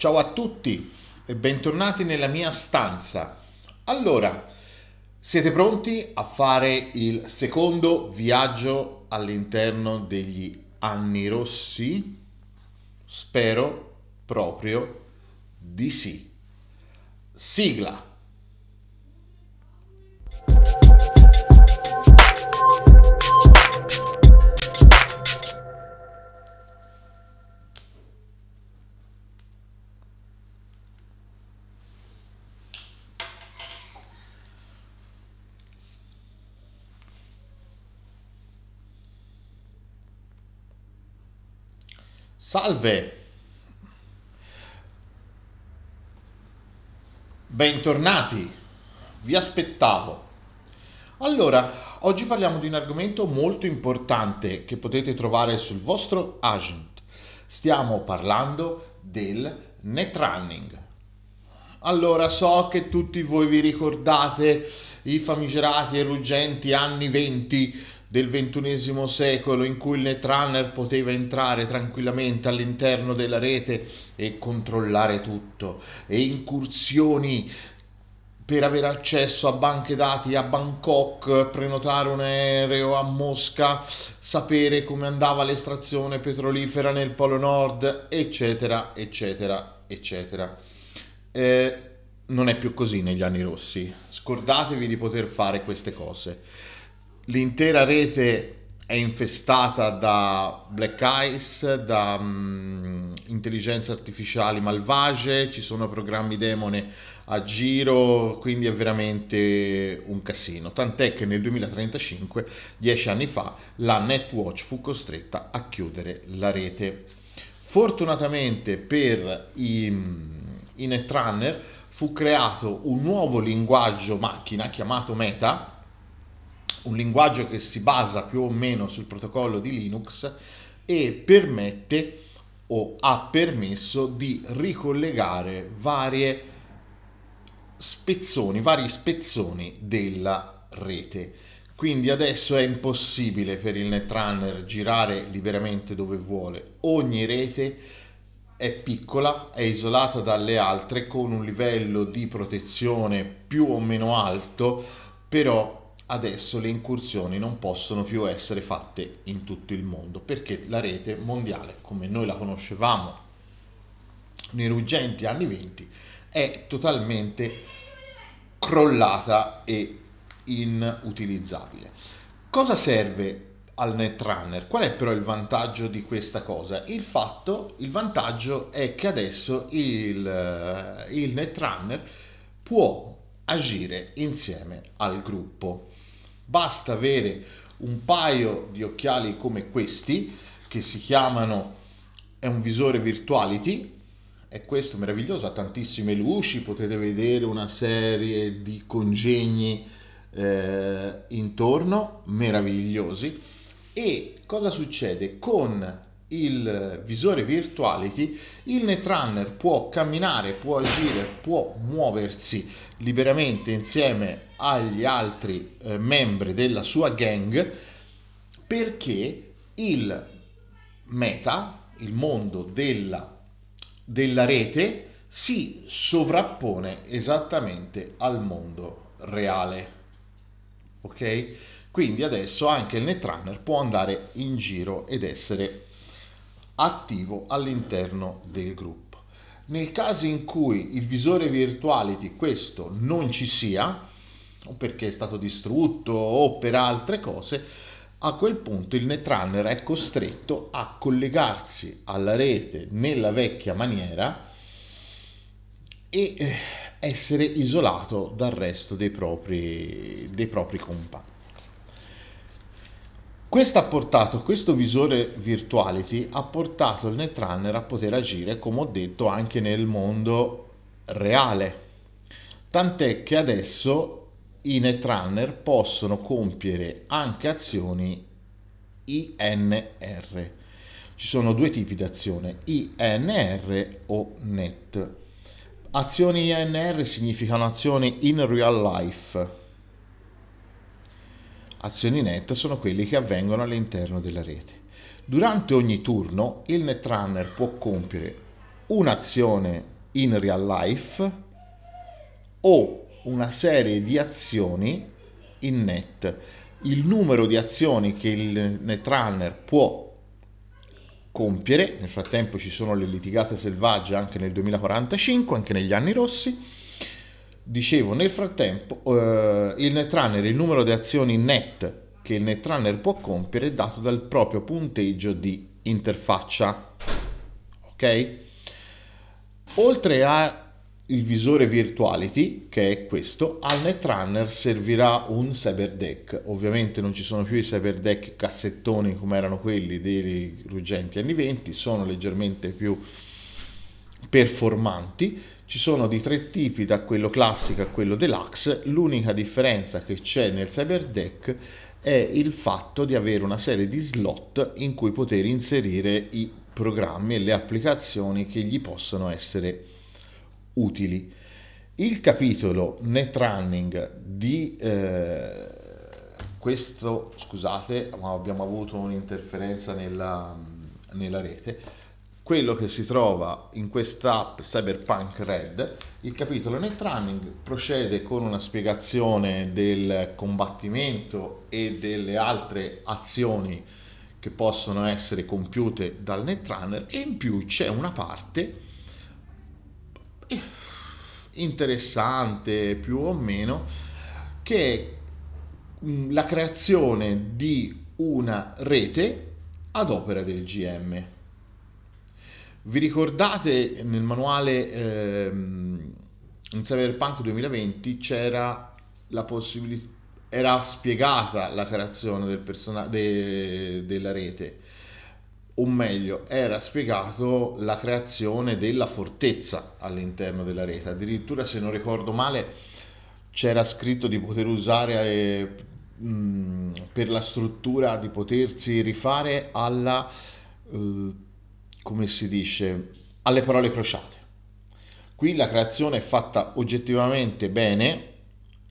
Ciao a tutti e bentornati nella mia stanza. Allora, siete pronti a fare il secondo viaggio all'interno degli anni rossi? Spero proprio di sì. Sigla. Salve! Bentornati! Vi aspettavo. Allora, oggi parliamo di un argomento molto importante che potete trovare sul vostro agent. Stiamo parlando del netrunning. Allora, so che tutti voi vi ricordate i famigerati e ruggenti anni 20 del XXI secolo in cui il netrunner poteva entrare tranquillamente all'interno della rete e controllare tutto e incursioni per avere accesso a banche dati a Bangkok, prenotare un aereo a Mosca, sapere come andava l'estrazione petrolifera nel Polo Nord, eccetera, eccetera, eccetera. Eh, non è più così negli anni rossi. Scordatevi di poter fare queste cose l'intera rete è infestata da black eyes, da um, intelligenze artificiali malvagie, ci sono programmi demone a giro, quindi è veramente un casino. Tant'è che nel 2035, dieci anni fa, la Netwatch fu costretta a chiudere la rete. Fortunatamente per i, mm, i Netrunner fu creato un nuovo linguaggio macchina chiamato Meta, un linguaggio che si basa più o meno sul protocollo di Linux e permette o ha permesso di ricollegare varie spezzoni, vari spezzoni della rete. Quindi adesso è impossibile per il netrunner girare liberamente dove vuole. Ogni rete è piccola, è isolata dalle altre con un livello di protezione più o meno alto, però adesso le incursioni non possono più essere fatte in tutto il mondo perché la rete mondiale, come noi la conoscevamo nei ruggenti anni 20, è totalmente crollata e inutilizzabile. Cosa serve al Netrunner? Qual è però il vantaggio di questa cosa? Il fatto, il vantaggio è che adesso il, il Netrunner può agire insieme al gruppo Basta avere un paio di occhiali come questi, che si chiamano, è un visore virtuality, è questo meraviglioso, ha tantissime luci, potete vedere una serie di congegni eh, intorno, meravigliosi. E cosa succede? Con il visore virtuality, il Netrunner può camminare, può agire, può muoversi liberamente insieme agli altri eh, membri della sua gang perché il meta, il mondo della, della rete, si sovrappone esattamente al mondo reale. Ok? Quindi adesso anche il Netrunner può andare in giro ed essere attivo all'interno del gruppo. Nel caso in cui il visore virtuale di questo non ci sia, o perché è stato distrutto o per altre cose, a quel punto il netrunner è costretto a collegarsi alla rete nella vecchia maniera e eh, essere isolato dal resto dei propri, dei propri compagni. Questo ha portato, questo visore virtuality ha portato il Netrunner a poter agire, come ho detto, anche nel mondo reale. Tant'è che adesso i Netrunner possono compiere anche azioni INR. Ci sono due tipi di azione, INR o NET. Azioni INR significano azioni in real life, azioni net sono quelli che avvengono all'interno della rete. Durante ogni turno il netrunner può compiere un'azione in real life o una serie di azioni in net. Il numero di azioni che il netrunner può compiere, nel frattempo ci sono le litigate selvagge anche nel 2045, anche negli anni rossi, Dicevo, nel frattempo eh, il netrunner, il numero di azioni net che il netrunner può compiere è dato dal proprio punteggio di interfaccia. Ok? Oltre a il visore Virtuality, che è questo, al Netrunner servirà un CyberDeck. Ovviamente non ci sono più i CyberDeck cassettoni come erano quelli dei ruggenti anni 20, sono leggermente più performanti ci sono di tre tipi, da quello classico a quello deluxe. L'unica differenza che c'è nel CyberDeck è il fatto di avere una serie di slot in cui poter inserire i programmi e le applicazioni che gli possono essere utili. Il capitolo Netrunning di eh, questo, scusate, ma abbiamo avuto un'interferenza nella, nella rete quello che si trova in questa app Cyberpunk Red, il capitolo Netrunning procede con una spiegazione del combattimento e delle altre azioni che possono essere compiute dal Netrunner e in più c'è una parte eh, interessante più o meno che è mm, la creazione di una rete ad opera del GM vi ricordate nel manuale ehm, in Cyberpunk 2020 c'era la possibilità era spiegata la creazione del persona- de- della rete o meglio era spiegato la creazione della fortezza all'interno della rete addirittura se non ricordo male c'era scritto di poter usare eh, mh, per la struttura di potersi rifare alla eh, come si dice, alle parole crociate. Qui la creazione è fatta oggettivamente bene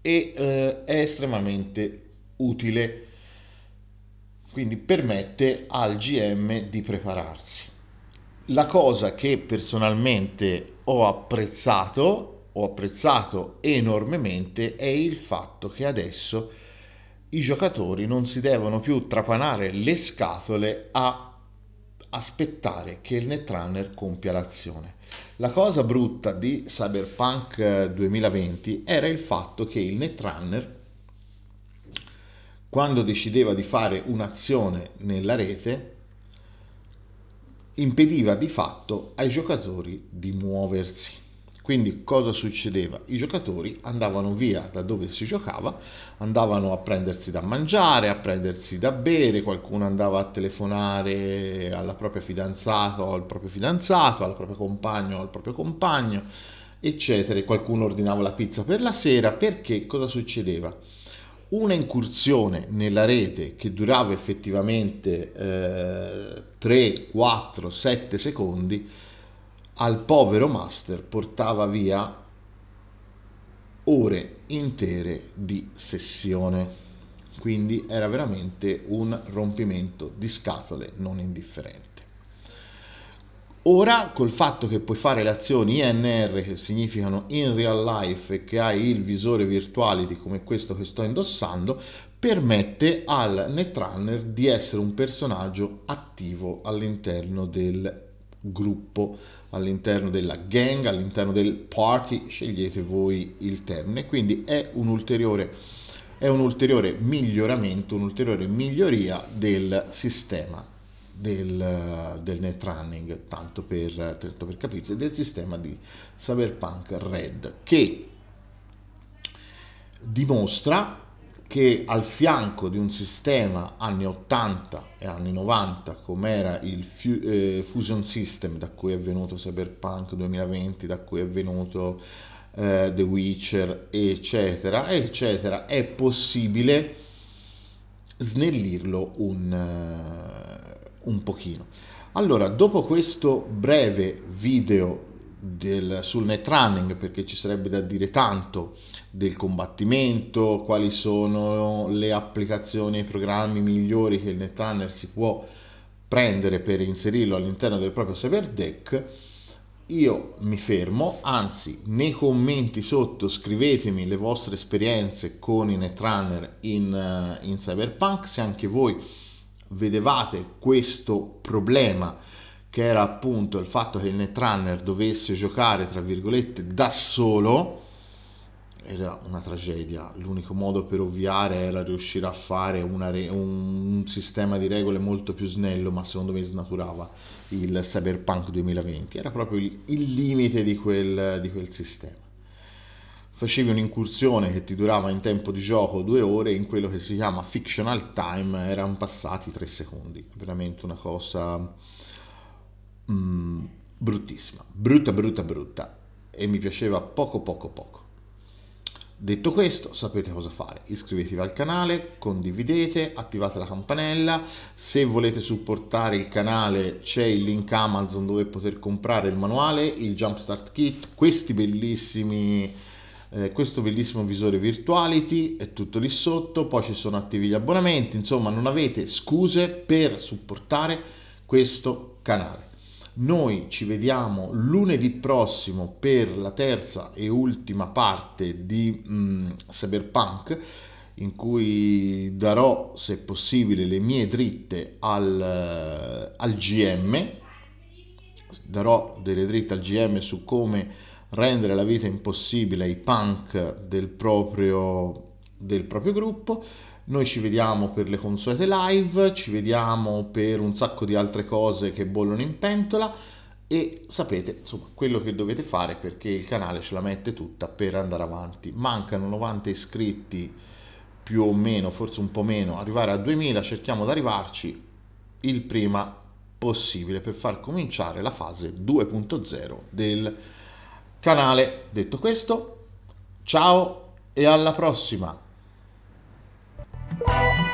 e eh, è estremamente utile, quindi permette al GM di prepararsi. La cosa che personalmente ho apprezzato, ho apprezzato enormemente, è il fatto che adesso i giocatori non si devono più trapanare le scatole a aspettare che il Netrunner compia l'azione. La cosa brutta di Cyberpunk 2020 eh, era il fatto che il Netrunner, quando decideva di fare un'azione nella rete, impediva di fatto ai giocatori di muoversi. Quindi cosa succedeva? I giocatori andavano via da dove si giocava, andavano a prendersi da mangiare, a prendersi da bere, qualcuno andava a telefonare alla propria fidanzata o al proprio fidanzato, al proprio compagno o al proprio compagno, eccetera. Qualcuno ordinava la pizza per la sera perché cosa succedeva? Una incursione nella rete che durava effettivamente eh, 3, 4, 7 secondi al povero master portava via ore intere di sessione quindi era veramente un rompimento di scatole non indifferente. Ora, col fatto che puoi fare le azioni INR, che significano in real life, e che hai il visore virtuale di come questo che sto indossando, permette al Netrunner di essere un personaggio attivo all'interno del gruppo, all'interno della gang, all'interno del party, scegliete voi il termine. Quindi è un ulteriore, è un ulteriore miglioramento, un'ulteriore miglioria del sistema del, del net running, tanto per, tanto per capirsi, del sistema di Cyberpunk Red, che dimostra che al fianco di un sistema anni 80 e anni 90 come era il fu- eh, Fusion System da cui è venuto Cyberpunk 2020, da cui è venuto eh, The Witcher eccetera eccetera è possibile snellirlo un, uh, un pochino. Allora, dopo questo breve video del, sul running perché ci sarebbe da dire tanto del combattimento, quali sono le applicazioni e i programmi migliori che il net runner si può prendere per inserirlo all'interno del proprio server deck. Io mi fermo, anzi nei commenti sotto scrivetemi le vostre esperienze con i netrunner in, eh, in cyberpunk, se anche voi vedevate questo problema che era appunto il fatto che il Netrunner dovesse giocare, tra virgolette, da solo, era una tragedia. L'unico modo per ovviare era riuscire a fare re- un sistema di regole molto più snello, ma secondo me snaturava il Cyberpunk 2020. Era proprio il, il limite di quel, di quel sistema facevi un'incursione che ti durava in tempo di gioco due ore, in quello che si chiama fictional time erano passati tre secondi. Veramente una cosa mh, mm, bruttissima, brutta, brutta, brutta e mi piaceva poco, poco, poco. Detto questo, sapete cosa fare. Iscrivetevi al canale, condividete, attivate la campanella. Se volete supportare il canale c'è il link Amazon dove poter comprare il manuale, il Jumpstart Kit, questi bellissimi eh, questo bellissimo visore virtuality è tutto lì sotto, poi ci sono attivi gli abbonamenti, insomma non avete scuse per supportare questo canale. Noi ci vediamo lunedì prossimo per la terza e ultima parte di mh, mm, Cyberpunk in cui darò, se possibile, le mie dritte al, eh, al, GM, darò delle dritte al GM su come rendere la vita impossibile ai punk del proprio, del proprio gruppo. Noi ci vediamo per le consuete live, ci vediamo per un sacco di altre cose che bollono in pentola e sapete insomma quello che dovete fare perché il canale ce la mette tutta per andare avanti. Mancano 90 iscritti più o meno, forse un po' meno, arrivare a 2000, cerchiamo di arrivarci il prima possibile per far cominciare la fase 2.0 del canale. Detto questo, ciao e alla prossima! Bye.